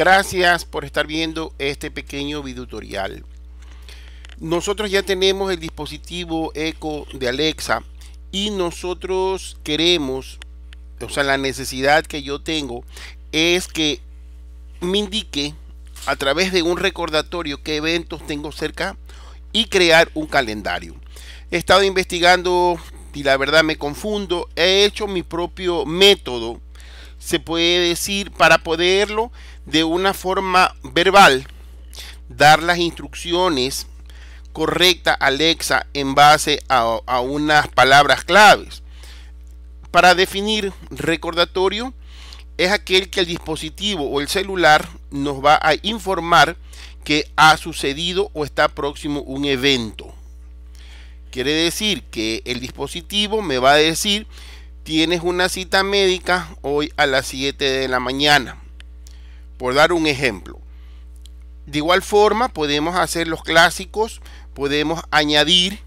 Gracias por estar viendo este pequeño video tutorial. Nosotros ya tenemos el dispositivo Echo de Alexa y nosotros queremos, o sea, la necesidad que yo tengo es que me indique a través de un recordatorio qué eventos tengo cerca y crear un calendario. He estado investigando y la verdad me confundo. He hecho mi propio método se puede decir, para poderlo de una forma verbal, dar las instrucciones correctas a Alexa en base a, a unas palabras claves. Para definir recordatorio, es aquel que el dispositivo o el celular nos va a informar que ha sucedido o está próximo un evento. Quiere decir que el dispositivo me va a decir tienes una cita médica hoy a las 7 de la mañana. Por dar un ejemplo. De igual forma, podemos hacer los clásicos, podemos añadir,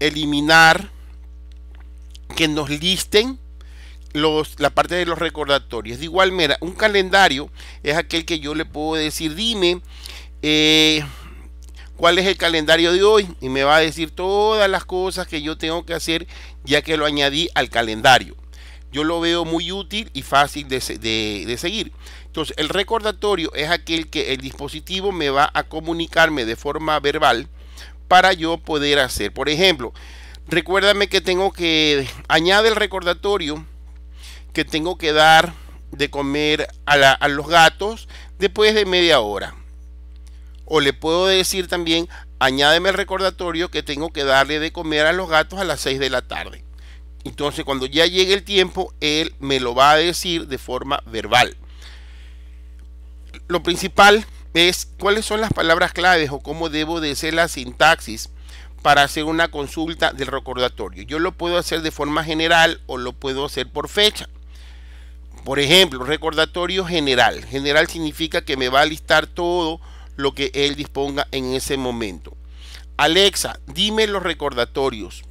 eliminar, que nos listen los, la parte de los recordatorios. De igual manera, un calendario es aquel que yo le puedo decir, dime, eh, cuál es el calendario de hoy y me va a decir todas las cosas que yo tengo que hacer ya que lo añadí al calendario. Yo lo veo muy útil y fácil de, seguir. Entonces, el recordatorio es aquel que el dispositivo me va a comunicarme de forma verbal para yo poder hacer. Por ejemplo, recuérdame que tengo que, añade el recordatorio que tengo que dar de comer a, a los gatos después de media hora o le puedo decir también, añádeme el recordatorio que tengo que darle de comer a los gatos a las 6 de la tarde. Entonces cuando ya llegue el tiempo, él me lo va a decir de forma verbal. Lo principal es cuáles son las palabras claves o cómo debo de la sintaxis para hacer una consulta del recordatorio. Yo lo puedo hacer de forma general o lo puedo hacer por fecha. Por ejemplo, recordatorio general. General significa que me va a listar todo lo que él disponga en ese momento. Alexa, dime los recordatorios.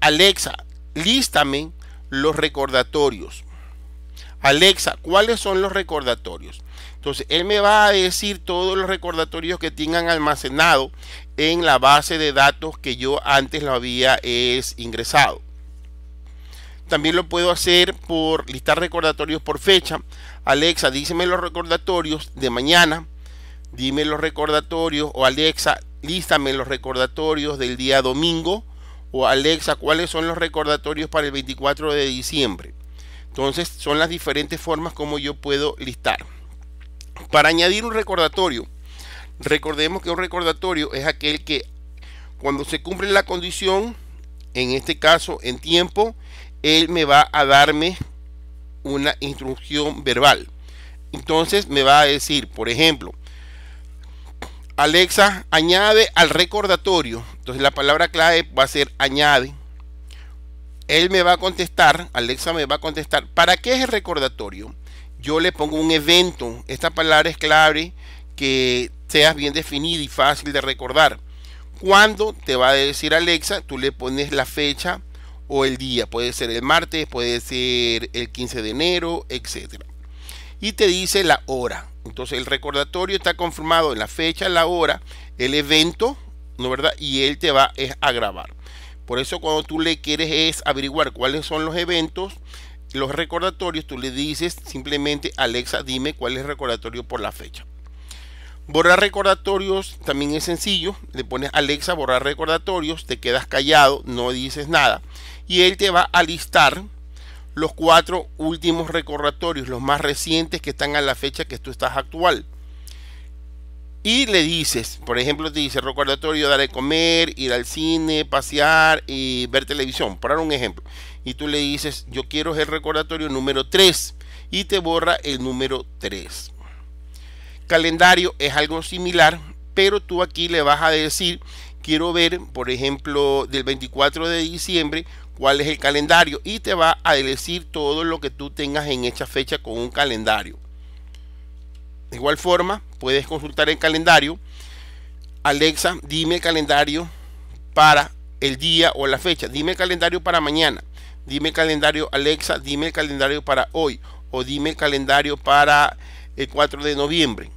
Alexa, lístame los recordatorios. Alexa, ¿cuáles son los recordatorios? Entonces, él me va a decir todos los recordatorios que tengan almacenado en la base de datos que yo antes lo había ingresado. También lo puedo hacer por listar recordatorios por fecha. Alexa, díseme los recordatorios de mañana. Dime los recordatorios. O Alexa, lístame los recordatorios del día domingo. O Alexa, ¿cuáles son los recordatorios para el 24 de diciembre? Entonces son las diferentes formas como yo puedo listar. Para añadir un recordatorio, recordemos que un recordatorio es aquel que cuando se cumple la condición, en este caso en tiempo él me va a darme una instrucción verbal. Entonces me va a decir, por ejemplo, Alexa, añade al recordatorio. Entonces la palabra clave va a ser añade. Él me va a contestar, Alexa me va a contestar, ¿para qué es el recordatorio? Yo le pongo un evento. Esta palabra es clave que seas bien definida y fácil de recordar. Cuando te va a decir Alexa, tú le pones la fecha, o el día, puede ser el martes, puede ser el 15 de enero, etcétera Y te dice la hora. Entonces el recordatorio está confirmado en la fecha, la hora, el evento, ¿no verdad? Y él te va es, a grabar. Por eso cuando tú le quieres es averiguar cuáles son los eventos, los recordatorios, tú le dices simplemente Alexa, dime cuál es el recordatorio por la fecha. Borrar recordatorios también es sencillo. Le pones Alexa, borrar recordatorios, te quedas callado, no dices nada y él te va a listar los cuatro últimos recordatorios, los más recientes que están a la fecha que tú estás actual. Y le dices, por ejemplo, te dice recordatorio dar de comer, ir al cine, pasear y ver televisión, por un ejemplo. Y tú le dices, yo quiero el recordatorio número 3 y te borra el número 3. Calendario es algo similar, pero tú aquí le vas a decir, quiero ver, por ejemplo, del 24 de diciembre cuál es el calendario y te va a decir todo lo que tú tengas en esta fecha con un calendario. De igual forma, puedes consultar el calendario. Alexa, dime el calendario para el día o la fecha. Dime el calendario para mañana. Dime el calendario, Alexa, dime el calendario para hoy. O dime el calendario para el 4 de noviembre.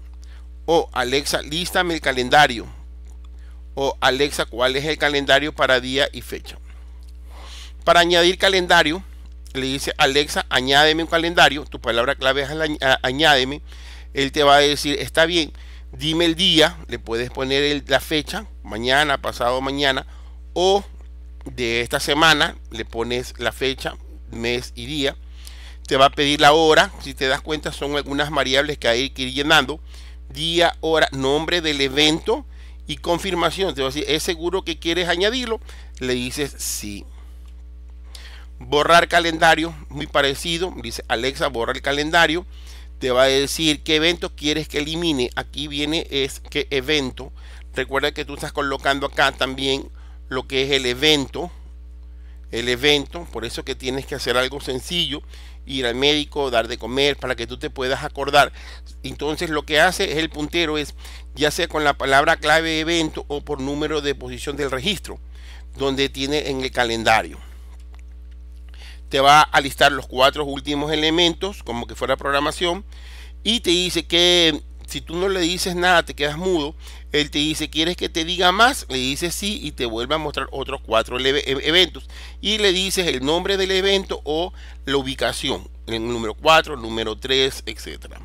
O Alexa, lístame el calendario. O Alexa, ¿cuál es el calendario para día y fecha? Para añadir calendario, le dice Alexa, añádeme un calendario. Tu palabra clave es añádeme. Él te va a decir, está bien, dime el día, le puedes poner la fecha, mañana, pasado mañana, o de esta semana, le pones la fecha, mes y día. Te va a pedir la hora, si te das cuenta son algunas variables que hay que ir llenando. Día, hora, nombre del evento y confirmación. Te va a decir, ¿es seguro que quieres añadirlo? Le dices sí borrar calendario, muy parecido, dice Alexa, borra el calendario, te va a decir qué evento quieres que elimine, aquí viene es qué evento, recuerda que tú estás colocando acá también lo que es el evento, el evento, por eso que tienes que hacer algo sencillo, ir al médico, dar de comer, para que tú te puedas acordar. Entonces lo que hace es el puntero es, ya sea con la palabra clave evento o por número de posición del registro, donde tiene en el calendario te va a listar los cuatro últimos elementos, como que fuera programación, y te dice que si tú no le dices nada, te quedas mudo, él te dice, ¿quieres que te diga más? Le dice sí y te vuelve a mostrar otros cuatro e-, eventos. Y le dices el nombre del evento o la ubicación, el número 4, número 3, etc.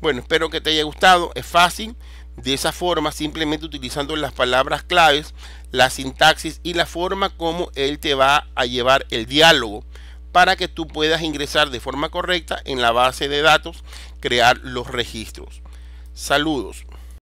Bueno, espero que te haya gustado, es fácil. De esa forma, simplemente utilizando las palabras claves, la sintaxis y la forma como él te va a llevar el diálogo para que tú puedas ingresar de forma correcta en la base de datos, crear los registros. Saludos.